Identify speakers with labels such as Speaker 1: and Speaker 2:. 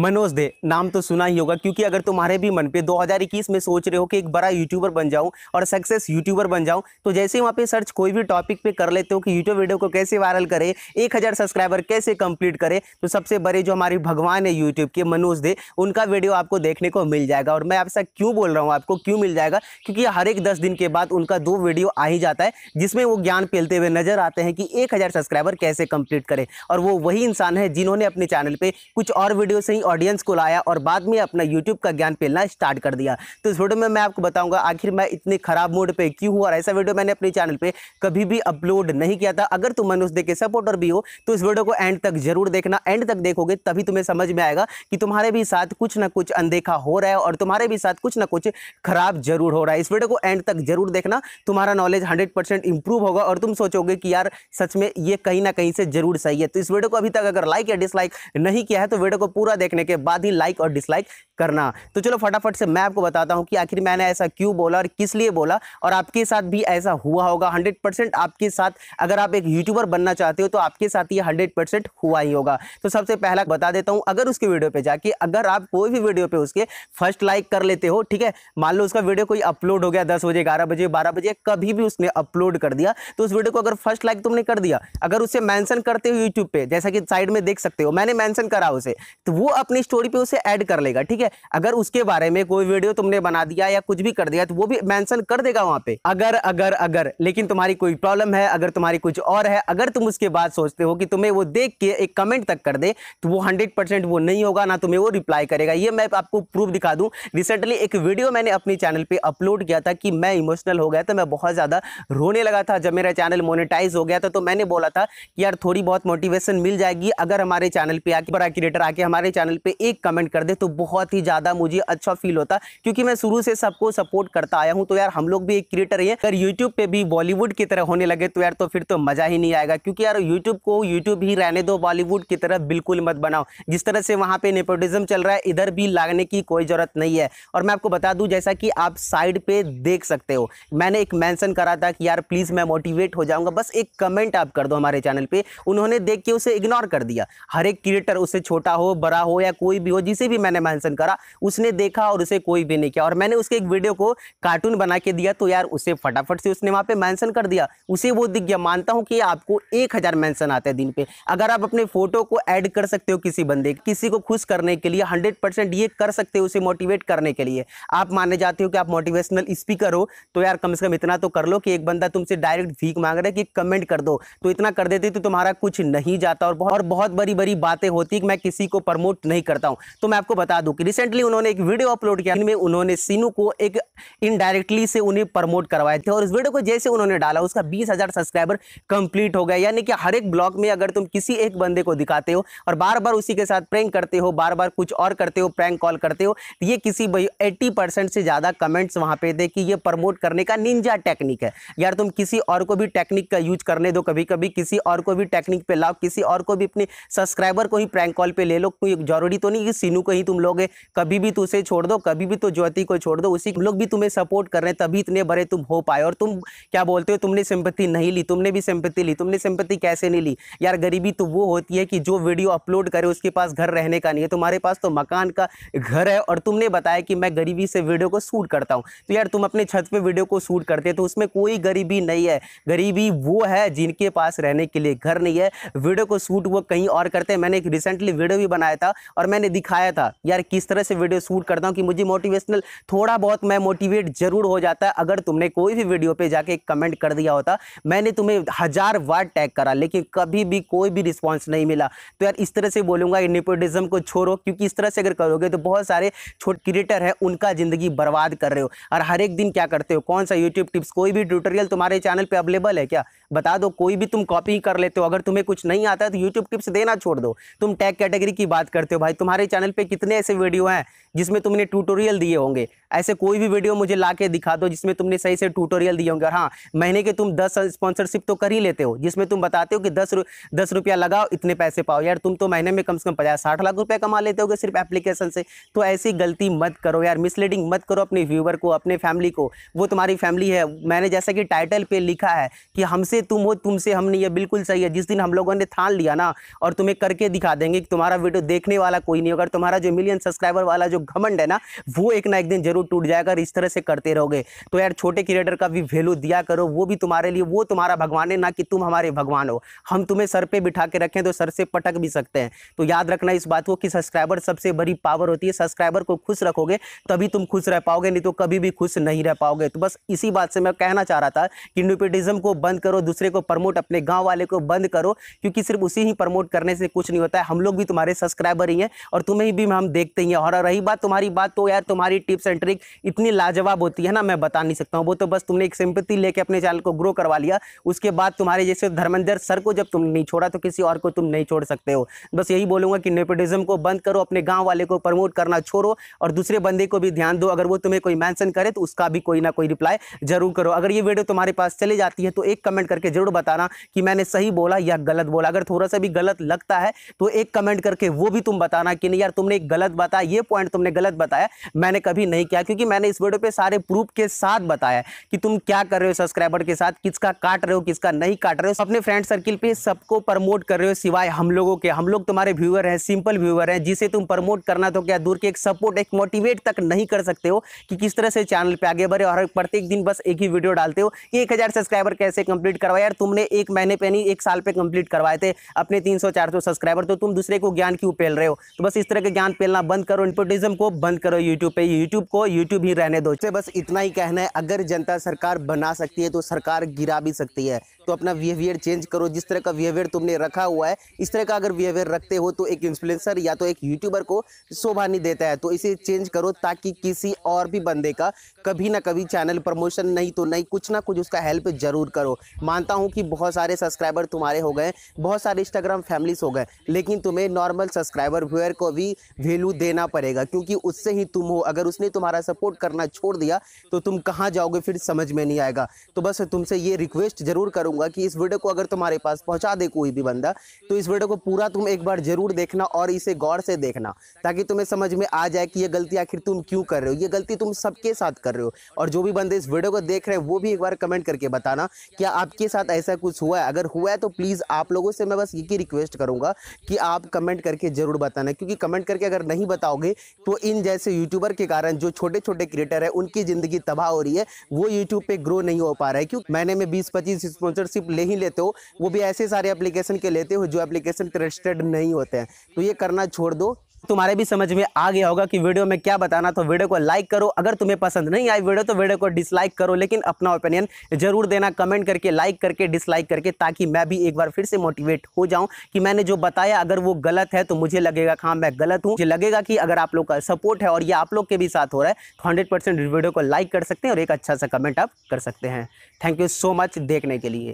Speaker 1: मनोज दे नाम तो सुना ही होगा क्योंकि अगर तुम्हारे भी मन पे 2021 में सोच रहे हो कि एक बड़ा यूट्यूबर बन जाऊं और सक्सेस यूट्यूबर बन जाऊं तो जैसे ही वहाँ पे सर्च कोई भी टॉपिक पे कर लेते हो कि यूट्यूब वीडियो को कैसे वायरल करे एक हज़ार सब्सक्राइबर कैसे कंप्लीट करे तो सबसे बड़े जो हमारे भगवान है यूट्यूब के मनोज दे उनका वीडियो आपको देखने को मिल जाएगा और मैं आपसे क्यों बोल रहा हूँ आपको क्यों मिल जाएगा क्योंकि हर एक दस दिन के बाद उनका दो वीडियो आ ही जाता है जिसमें वो ज्ञान फैलते हुए नजर आते हैं कि एक सब्सक्राइबर कैसे कंप्लीट करे और वो वही इंसान है जिन्होंने अपने चैनल पर कुछ और वीडियो से ऑडियंस को लाया और बाद में अपना यूट्यूब का ज्ञान पेलना स्टार्ट कर दिया तो इस वीडियो में मैं आपको बताऊंगा आखिर मैं इतने खराब मोड पर क्यों हुआ और ऐसा वीडियो मैंने अपने चैनल पर कभी भी अपलोड नहीं किया था अगर तुम मनुष्य के सपोर्टर भी हो तो इस वीडियो को एंड तक जरूर देखना एंड तक देखोगे तभी तुम्हें समझ में आएगा कि तुम्हारे भी साथ कुछ ना कुछ अनदेखा हो रहा है और तुम्हारे भी साथ कुछ ना कुछ खराब जरूर हो रहा है इस वीडियो को एंड तक जरूर देखना तुम्हारा नॉलेज हंड्रेड परसेंट इंप्रूव होगा और तुम सोचोगे कि यार सच में ये कहीं ना कहीं से जरूर सही है तो इस वीडियो को अभी तक अगर लाइक या डिसलाइक नहीं किया है तो वीडियो को पूरा देखने करने के बाद ही लाइक और डिसलाइक करना तो चलो फटाफट से मैं आपको बताता हूँ कि आखिर मैंने ऐसा क्यों बोला और किस लिए बोला और आपके साथ भी ऐसा हुआ होगा हंड्रेड परसेंट आपके साथ अगर आप एक यूट्यूबर बनना चाहते हो तो आपके साथ ये हंड्रेड परसेंट हुआ ही होगा तो सबसे पहला बता देता हूँ अगर उसके वीडियो पर जाके अगर आप कोई भी वीडियो पर उसके फर्स्ट लाइक कर लेते हो ठीक है मान लो उसका वीडियो कोई अपलोड हो गया दस बजे ग्यारह बजे बारह बजे कभी भी उसने अपलोड कर दिया तो उस वीडियो को अगर फर्स्ट लाइक तुमने कर दिया अगर उसे मेंशन करते हो यूट्यूब पे जैसा कि साइड में देख सकते हो मैंने मेंशन करा उसे तो वो अपनी स्टोरी पे उसे ऐड कर लेगा ठीक है है अगर उसके बारे में कोई वीडियो तुमने बना दिया या कुछ भी कर दिया तो वो भी मैंसन कर देगा वहां पे अगर अगर अगर लेकिन तुम्हारी कोई प्रॉब्लम है अगर तुम्हारी कुछ और है अगर तुम उसके बाद सोचते हो कि तुम्हें वो देख के एक कमेंट तक कर दे तो वो हंड्रेड वो नहीं होगा ना तुम्हें वो रिप्लाई करेगा ये मैं आपको प्रूफ दिखा दूँ रिसेंटली एक वीडियो मैंने अपने चैनल पर अपलोड किया था कि मैं इमोशनल हो गया था मैं बहुत ज़्यादा रोने लगा था जब मेरा चैनल मोनिटाइज हो गया था तो मैंने बोला था कि यार थोड़ी बहुत मोटिवेशन मिल जाएगी अगर हमारे चैनल पे आके बड़ा क्रिएटर आके हमारे चैनल पे एक कमेंट कर दे तो बहुत ही ही ज़्यादा मुझे अच्छा फील होता क्योंकि मैं शुरू से सबको सपोर्ट करता आया हूँ तो यार हम लोग भी एक क्रिएटर है अगर यूट्यूब पे भी बॉलीवुड की तरह होने लगे तो यार तो फिर तो मज़ा ही नहीं आएगा क्योंकि यार यूट्यूब को यूट्यूब ही रहने दो बॉलीवुड की तरह बिल्कुल मत बनाओ जिस तरह से वहां पर नेपोटिज्म चल रहा है इधर भी लागने की कोई ज़रूरत नहीं है और मैं आपको बता दू जैसा कि आप साइड पे देख सकते हो मैंने एक मेंशन करा था कि यार प्लीज़ मैं मोटिवेट हो जाऊंगा बस एक कमेंट आप कर दो हमारे चैनल पे उन्होंने देख के उसे इग्नोर कर दिया हर एक क्रिएटर उसे छोटा हो बड़ा हो या कोई भी हो जिसे भी मैंने मैंसन करा मारा उसने देखा और उसे कोई भी नहीं किया और मैंने उसके एक वीडियो को कार्टून बना के दिया तो यार उसे फटाफट से उसने वहां पे मैंसन कर दिया उसे वो दिख गया मानता हूं कि आपको एक हज़ार मैंसन आते हैं दिन पे अगर आप अपने फोटो को ऐड कर सकते हो किसी बंदे किसी को खुश करने के लिए हंड्रेड परसेंट ये कर सकते हो उसे मोटिवेट करने के लिए आप माने जाते हो कि आप मोटिवेशनल स्पीकर हो तो यार कम से कम इतना तो कर लो कि एक बंदा तुमसे डायरेक्ट भीख मांग रहा है कि कमेंट कर दो तो इतना कर देते तो तुम्हारा कुछ नहीं जाता और बहुत बड़ी बड़ी बातें होती कि मैं किसी को प्रमोट नहीं करता हूं तो मैं आपको बता दूं कि रिसेंटली उन्होंने एक वीडियो अपलोड किया जिनमें उन्होंने सीनू को एक इनडायरेक्टली से उन्हें प्रमोट करवाए थे और इस वीडियो को जैसे उन्होंने डाला उसका बीस हजार सब्सक्राइबर कंप्लीट हो गया यानी कि हर एक ब्लॉग में अगर तुम किसी एक बंदे को दिखाते हो और बार बार उसी के साथ प्रैंक करते हो बार बार कुछ और करते हो प्रैंक कॉल करते हो तो ये किसी एट्टी परसेंट से ज़्यादा कमेंट्स वहाँ पर थे कि ये प्रमोट करने का निंजा टेक्निक है यार तुम किसी और को भी टेक्निक का यूज करने दो कभी कभी किसी और को भी टेक्निक पे लाओ किसी और को भी अपने सब्सक्राइबर को ही प्रैंक कॉल पर ले लो कोई जरूरी तो नहीं कि सीनू को ही तुम लोगे कभी भी तुझे छोड़ दो कभी भी तो ज्योति को छोड़ दो उसी लोग भी तुम्हें सपोर्ट कर रहे हैं तभी इतने बड़े तुम हो पाए और तुम क्या बोलते हो तुमने सिंपत्ति नहीं ली तुमने भी सिंपत्ति ली तुमने सिंपत्ति कैसे नहीं ली यार गरीबी तो वो होती है कि जो वीडियो अपलोड करे उसके पास घर रहने का नहीं है तुम्हारे पास तो मकान का घर है और तुमने बताया कि मैं गरीबी से वीडियो को शूट करता हूँ तो यार तुम अपने छत पर वीडियो को शूट करते तो उसमें कोई गरीबी नहीं है गरीबी वो है जिनके पास रहने के लिए घर नहीं है वीडियो को शूट वो कहीं और करते हैं मैंने एक रिसेंटली वीडियो भी बनाया था और मैंने दिखाया था यार किस तरह से वीडियो शूट करता हूँ कि मुझे मोटिवेशनल थोड़ा बहुत मैं मोटिवेट जरूर हो जाता है अगर तुमने कोई भी वीडियो पे जाके कमेंट कर दिया होता मैंने तुम्हें हज़ार बार टैग करा लेकिन कभी भी कोई भी रिस्पॉन्स नहीं मिला तो यार इस तरह से बोलूँगा निपोटिज्म को छोड़ो क्योंकि इस तरह से अगर करोगे तो बहुत सारे छोटे क्रिएटर हैं उनका ज़िंदगी बर्बाद कर रहे हो और हर एक दिन क्या करते हो कौन सा यूट्यूब टिप्स कोई भी ट्यूटोरियल तुम्हारे चैनल पर अवेलेबल है क्या बता दो कोई भी तुम कॉपी कर लेते हो अगर तुम्हें कुछ नहीं आता तो यूट्यूब टिप्स देना छोड़ दो तुम टैग कैटेगरी की बात करते हो भाई तुम्हारे चैनल पर कितने ऐसे वीडियो हुआ है जिसमें तुमने ट्यूटोरियल दिए होंगे ऐसे कोई भी वीडियो मुझे ला के दिखा दो जिसमें तुमने सही से ट्यूटोरियल दिए होंगे और हाँ महीने के तुम दस स्पॉन्सरशिप तो कर ही लेते हो जिसमें तुम बताते हो कि दस रु, दस रुपया लगाओ इतने पैसे पाओ यार तुम तो महीने में कम से कम पचास साठ लाख रुपया कमा लेते हो सिर्फ एप्लीकेशन से तो ऐसी गलती मत करो यार मिसलीडिंग मत करो अपने व्यूवर को अपने फैमिली को वो तुम्हारी फैमिली है मैंने जैसा कि टाइटल पर लिखा है कि हमसे तुम हो तुमसे हमने ये बिल्कुल सही है जिस दिन हम लोगों ने थान लिया ना और तुम्हें करके दिखा देंगे कि तुम्हारा वीडियो देखने वाला कोई नहीं होगा तुम्हारा जो मिलियन सब्सक्राइबर वाला जो घमंड है ना वो एक ना एक दिन जरूर टूट जाएगा इस तरह से करते रहोगे तो यार छोटे क्रिएटर का भी वैल्यू दिया करो वो भी तुम्हारे लिए वो तुम्हारा भगवान है ना कि तुम हमारे भगवान हो हम तुम्हें सर पर बिठा के रखें तो सर से पटक भी सकते हैं तो याद रखना इस बात को कि सब्सक्राइबर सबसे बड़ी पावर होती है सब्सक्राइबर को खुश रखोगे तभी तुम खुश रह पाओगे नहीं तो कभी भी खुश नहीं रह पाओगे तो बस इसी बात से मैं कहना चाह रहा था कि न्यूपेटिज्म को बंद करो दूसरे को प्रमोट अपने गांव वाले को बंद करो क्योंकि सिर्फ उसी ही प्रमोट करने से कुछ नहीं होता है हम लोग भी तुम्हारे सब्सक्राइबर ही हैं और तुम्हें भी हम देखते ही हैं और रही बात तुम्हारी बात तो यार तुम्हारी टिप्स एंड ट्रिक इतनी लाजवाब होती है ना मैं बता नहीं सकता हूँ वो तो बस तुमने एक सिंपत्ति लेके अपने चैनल को ग्रो करवा लिया उसके बाद तुम्हारे जैसे धर्मेंद्र सर को जब तुम नहीं छोड़ा तो किसी और को तुम नहीं छोड़ सकते हो बस यही बोलूंगा कि नेपोटिज्म को बंद करो अपने गाँव वाले को प्रमोट करना छोड़ो और दूसरे बंदे को भी ध्यान दो अगर वो तुम्हें कोई मैंसन करे तो उसका भी कोई ना कोई रिप्लाई जरूर करो अगर ये वीडियो तुम्हारे पास चले जाती है तो एक कमेंट करके जरूर बताना कि मैंने सही बोला या गलत बोला अगर थोड़ा सा भी गलत लगता है तो एक कमेंट करके वो भी तुम बताना कि नहीं यार तुमने एक गलत बताया ये पॉइंट तुमने गलत बताया मैंने कभी नहीं किया क्योंकि मैंने इस वीडियो पे सारे प्रूफ के साथ बताया कि तुम क्या कर रहे हो सब्सक्राइबर के साथ किसका काट रहे हो किसका नहीं काट रहे हो अपने फ्रेंड सर्किल पे सबको प्रमोट कर रहे हो सिवाय हम लोगों के हम लोग तुम्हारे व्यूअर हैं सिंपल व्यूअर हैं जिसे तुम प्रमोट करना तो क्या दूर के एक सपोर्ट एक मोटिवेट तक नहीं कर सकते हो कि किस तरह से चैनल पर आगे बढ़े और प्रत्येक दिन बस एक ही वीडियो डालते हो एक सब्सक्राइबर कैसे कंप्लीट करवाया यार तुमने एक महीने पर नहीं एक साल पर कंप्लीट करवाए थे अपने तीन सौ सब्सक्राइबर तो तुम दूसरे को ज्ञान क्यों पेल रहे हो तो बस इस तरह के ज्ञान पेलना बंद करो इन्पोटिज्म सिस्टम को बंद करो यूट्यूब पे यूट्यूब को यूट्यूब ही रहने दो बस इतना ही कहना है अगर जनता सरकार बना सकती है तो सरकार गिरा भी सकती है तो अपना बिहेवियर चेंज करो जिस तरह का बिहेवियर तुमने रखा हुआ है इस तरह का अगर बिहेवियर रखते हो तो एक इन्फ्लुएंसर या तो एक यूट्यूबर को शोभा नहीं देता है तो इसे चेंज करो ताकि किसी और भी बंदे का कभी ना कभी चैनल प्रमोशन नहीं तो नहीं कुछ ना कुछ उसका हेल्प जरूर करो मानता हूँ कि बहुत सारे सब्सक्राइबर तुम्हारे हो गए बहुत सारे इंस्टाग्राम फैमिलीज हो गए लेकिन तुम्हें नॉर्मल सब्सक्राइबर व्यूअर को भी वैल्यू देना पड़ेगा क्योंकि क्योंकि उससे ही तुम हो अगर उसने तुम्हारा सपोर्ट करना छोड़ दिया तो तुम कहाँ जाओगे फिर समझ में नहीं आएगा तो बस तुमसे ये रिक्वेस्ट ज़रूर करूँगा कि इस वीडियो को अगर तुम्हारे पास पहुँचा दे कोई भी बंदा तो इस वीडियो को पूरा तुम एक बार ज़रूर देखना और इसे गौर से देखना ताकि तुम्हें समझ में आ जाए कि ये गलती आखिर तुम क्यों कर रहे हो ये गलती तुम सबके साथ कर रहे हो और जो भी बंदे इस वीडियो को देख रहे हैं वो भी एक बार कमेंट करके बताना क्या आपके साथ ऐसा कुछ हुआ है अगर हुआ है तो प्लीज़ आप लोगों से मैं बस ये रिक्वेस्ट करूंगा कि आप कमेंट करके ज़रूर बताना क्योंकि कमेंट करके अगर नहीं बताओगे तो तो इन जैसे यूट्यूबर के कारण जो छोटे छोटे क्रिएटर है उनकी ज़िंदगी तबाह हो रही है वो यूट्यूब पर ग्रो नहीं हो पा रहा है क्योंकि महीने में बीस पच्चीस स्पॉन्सरशिप ले ही लेते हो वो भी ऐसे सारे एप्लीकेशन के लेते हो जो एप्लीकेशन रजिस्टर्ड नहीं होते हैं तो ये करना छोड़ दो तुम्हारे भी समझ में आ गया होगा कि वीडियो में क्या बताना तो वीडियो को लाइक करो अगर तुम्हें पसंद नहीं आई वीडियो तो वीडियो को डिसलाइक करो लेकिन अपना ओपिनियन जरूर देना कमेंट करके लाइक करके डिसलाइक करके ताकि मैं भी एक बार फिर से मोटिवेट हो जाऊं कि मैंने जो बताया अगर वो गलत है तो मुझे लगेगा हाँ मैं गलत हूँ मुझे लगेगा कि अगर आप लोग का सपोर्ट है और ये आप लोग के भी साथ हो रहा है तो हंड्रेड वीडियो को लाइक कर सकते हैं और एक अच्छा सा कमेंट आप कर सकते हैं थैंक यू सो मच देखने के लिए